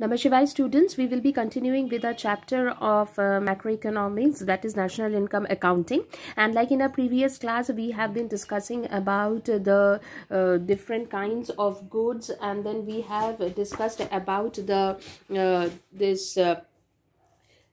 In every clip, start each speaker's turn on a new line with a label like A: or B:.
A: Namashivai students, we will be continuing with our chapter of uh, macroeconomics that is national income accounting and like in our previous class we have been discussing about the uh, different kinds of goods and then we have discussed about the uh, this uh,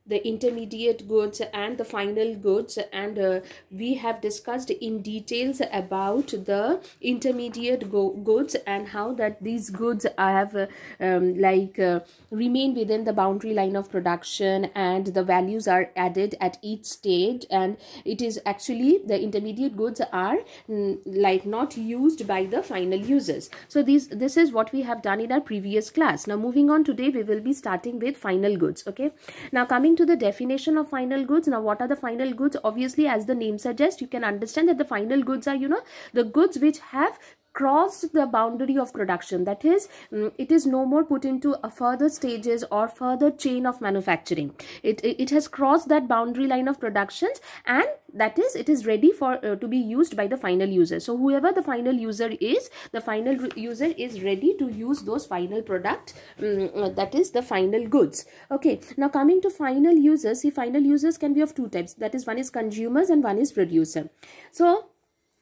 A: the intermediate goods and the final goods and uh, we have discussed in details about the intermediate go goods and how that these goods have uh, um, like uh, remain within the boundary line of production and the values are added at each stage and it is actually the intermediate goods are mm, like not used by the final users so these this is what we have done in our previous class now moving on today we will be starting with final goods okay now coming coming to the definition of final goods now what are the final goods obviously as the name suggests you can understand that the final goods are you know the goods which have crossed the boundary of production that is mm, it is no more put into a further stages or further chain of manufacturing it it has crossed that boundary line of productions and that is it is ready for uh, to be used by the final user so whoever the final user is the final user is ready to use those final product um, that is the final goods okay now coming to final users see final users can be of two types that is one is consumers and one is producer so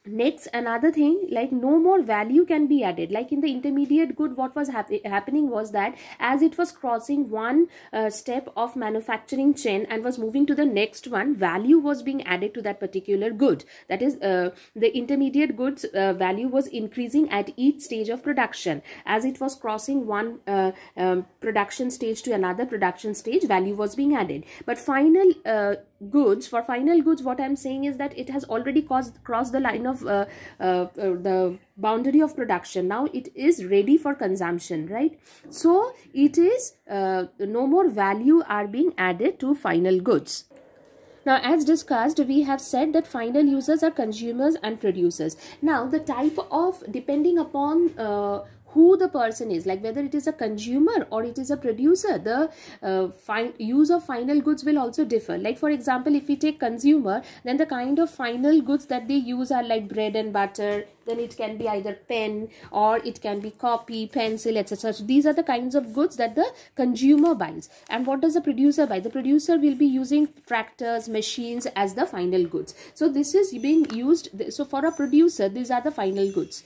A: next another thing like no more value can be added like in the intermediate good what was happening was that as it was crossing one uh, step of manufacturing chain and was moving to the next one value was being added to that particular good that is uh, the intermediate goods uh, value was increasing at each stage of production as it was crossing one uh, um, production stage to another production stage value was being added but final uh, goods for final goods what i'm saying is that it has already caused crossed the line of of uh, uh, uh, the boundary of production now it is ready for consumption right so it is uh, no more value are being added to final goods now, as discussed, we have said that final users are consumers and producers. Now, the type of, depending upon uh, who the person is like whether it is a consumer or it is a producer the uh, use of final goods will also differ like for example if we take consumer then the kind of final goods that they use are like bread and butter then it can be either pen or it can be copy pencil etc so these are the kinds of goods that the consumer buys and what does the producer buy the producer will be using tractors machines as the final goods so this is being used so for a producer these are the final goods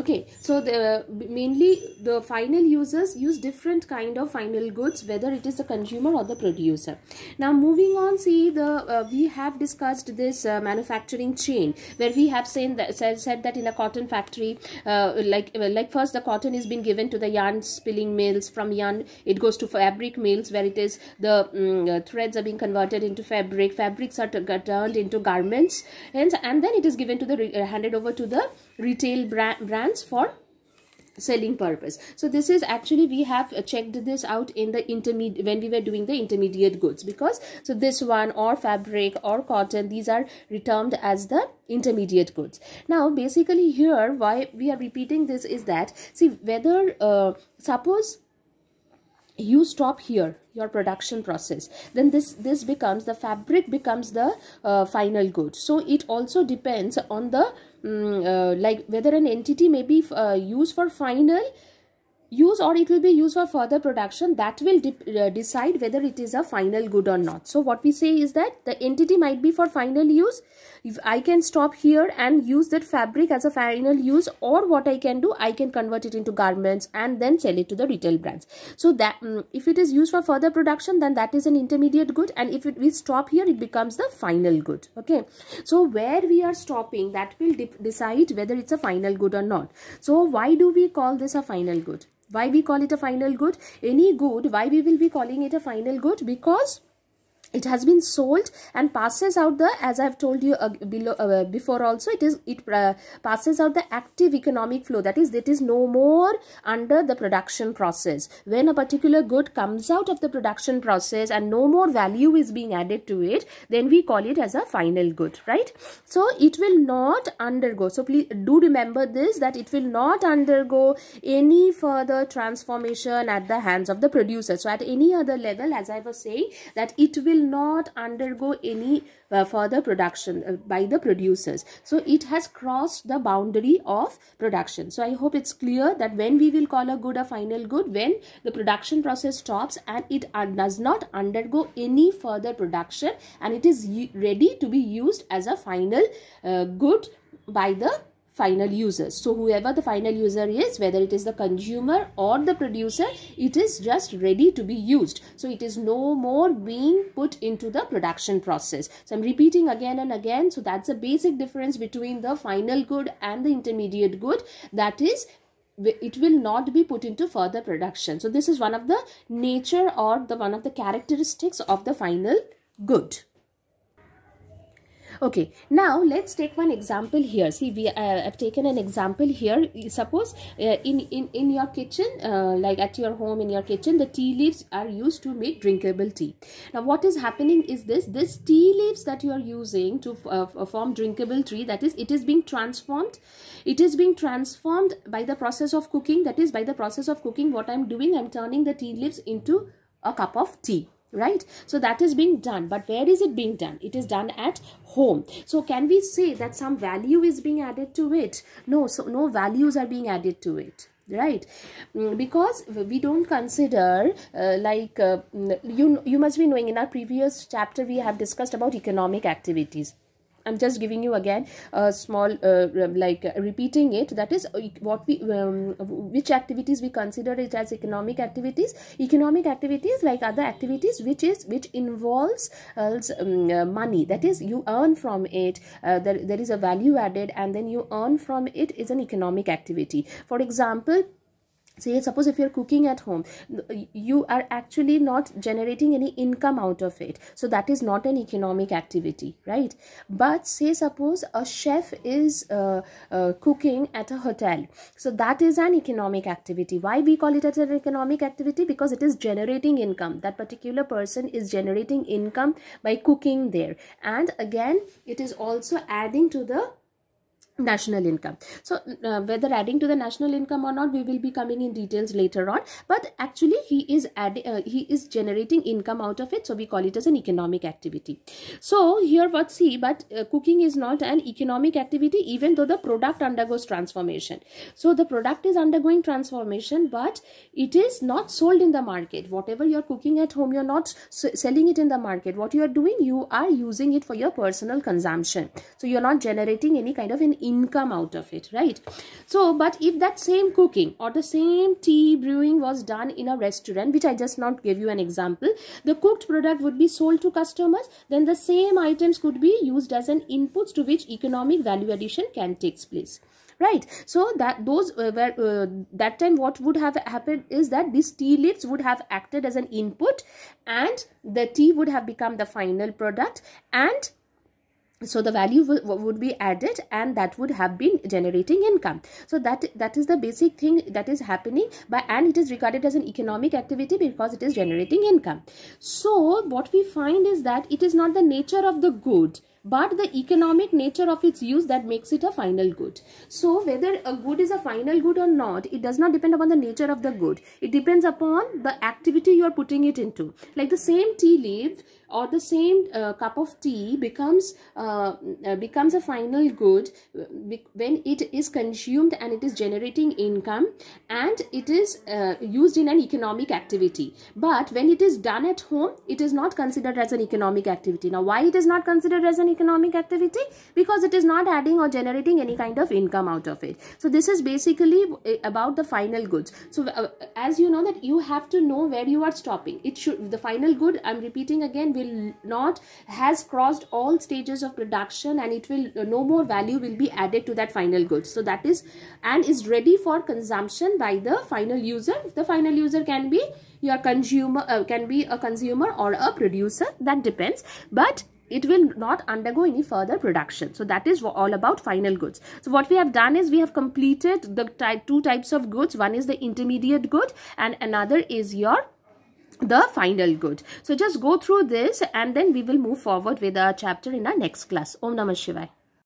A: okay so the uh, mainly the final users use different kind of final goods whether it is the consumer or the producer now moving on see the uh, we have discussed this uh, manufacturing chain where we have seen that said, said that in a cotton factory uh, like uh, like first the cotton is being given to the yarn spilling mills from yarn it goes to fabric mills where it is the um, threads are being converted into fabric fabrics are turned into garments and and then it is given to the handed over to the retail brand, brand plans for selling purpose so this is actually we have checked this out in the intermediate when we were doing the intermediate goods because so this one or fabric or cotton these are termed as the intermediate goods now basically here why we are repeating this is that see whether uh, suppose you stop here your production process then this this becomes the fabric becomes the uh, final good so it also depends on the um, uh, like whether an entity may be uh, used for final use or it will be used for further production that will de uh, decide whether it is a final good or not. So what we say is that the entity might be for final use. If I can stop here and use that fabric as a final use or what I can do, I can convert it into garments and then sell it to the retail brands. So that um, if it is used for further production then that is an intermediate good and if it, we stop here it becomes the final good. Okay. So where we are stopping that will de decide whether it's a final good or not. So why do we call this a final good? Why we call it a final good? Any good, why we will be calling it a final good? Because it has been sold and passes out the as i have told you uh, below uh, before also it is it uh, passes out the active economic flow that is it is no more under the production process when a particular good comes out of the production process and no more value is being added to it then we call it as a final good right so it will not undergo so please do remember this that it will not undergo any further transformation at the hands of the producer so at any other level as i was saying that it will not undergo any uh, further production uh, by the producers so it has crossed the boundary of production so i hope it's clear that when we will call a good a final good when the production process stops and it uh, does not undergo any further production and it is ready to be used as a final uh, good by the final users. So whoever the final user is, whether it is the consumer or the producer, it is just ready to be used. So it is no more being put into the production process. So I'm repeating again and again. So that's the basic difference between the final good and the intermediate good. That is it will not be put into further production. So this is one of the nature or the one of the characteristics of the final good okay now let's take one example here see we uh, have taken an example here suppose uh, in in in your kitchen uh, like at your home in your kitchen the tea leaves are used to make drinkable tea now what is happening is this this tea leaves that you are using to uh, form drinkable tea that is it is being transformed it is being transformed by the process of cooking that is by the process of cooking what i'm doing i'm turning the tea leaves into a cup of tea right so that is being done but where is it being done it is done at home so can we say that some value is being added to it no so no values are being added to it right mm, because we don't consider uh, like uh, mm, you you must be knowing in our previous chapter we have discussed about economic activities i'm just giving you again a small uh, like repeating it that is uh, what we um, which activities we consider it as economic activities economic activities like other activities which is which involves um, uh, money that is you earn from it uh, there, there is a value added and then you earn from it is an economic activity for example Say suppose if you're cooking at home, you are actually not generating any income out of it. So that is not an economic activity, right? But say suppose a chef is uh, uh, cooking at a hotel. So that is an economic activity. Why we call it as an economic activity? Because it is generating income. That particular person is generating income by cooking there. And again, it is also adding to the national income so uh, whether adding to the national income or not we will be coming in details later on but actually he is add, uh, he is generating income out of it so we call it as an economic activity so here what see but uh, cooking is not an economic activity even though the product undergoes transformation so the product is undergoing transformation but it is not sold in the market whatever you're cooking at home you're not selling it in the market what you are doing you are using it for your personal consumption so you're not generating any kind of an income out of it right so but if that same cooking or the same tea brewing was done in a restaurant which i just not gave you an example the cooked product would be sold to customers then the same items could be used as an inputs to which economic value addition can takes place right so that those uh, were uh, that time what would have happened is that these tea leaves would have acted as an input and the tea would have become the final product and so the value would be added and that would have been generating income so that that is the basic thing that is happening by and it is regarded as an economic activity because it is generating income so what we find is that it is not the nature of the good but the economic nature of its use that makes it a final good. So whether a good is a final good or not, it does not depend upon the nature of the good. It depends upon the activity you are putting it into. Like the same tea leaf or the same uh, cup of tea becomes uh, uh becomes a final good uh, when it is consumed and it is generating income and it is uh, used in an economic activity but when it is done at home it is not considered as an economic activity now why it is not considered as an economic activity because it is not adding or generating any kind of income out of it. So this is basically eh, about the final goods. So uh, as you know that you have to know where you are stopping. It should the final good. I'm repeating again will not has crossed all stages of production and it will uh, no more value will be added to that final good. So that is and is ready for consumption by the final user. The final user can be your consumer uh, can be a consumer or a producer that depends but it will not undergo any further production. So that is all about final goods. So what we have done is we have completed the two types of goods. One is the intermediate good and another is your the final good. So just go through this and then we will move forward with our chapter in our next class. Om Namah Shivaya.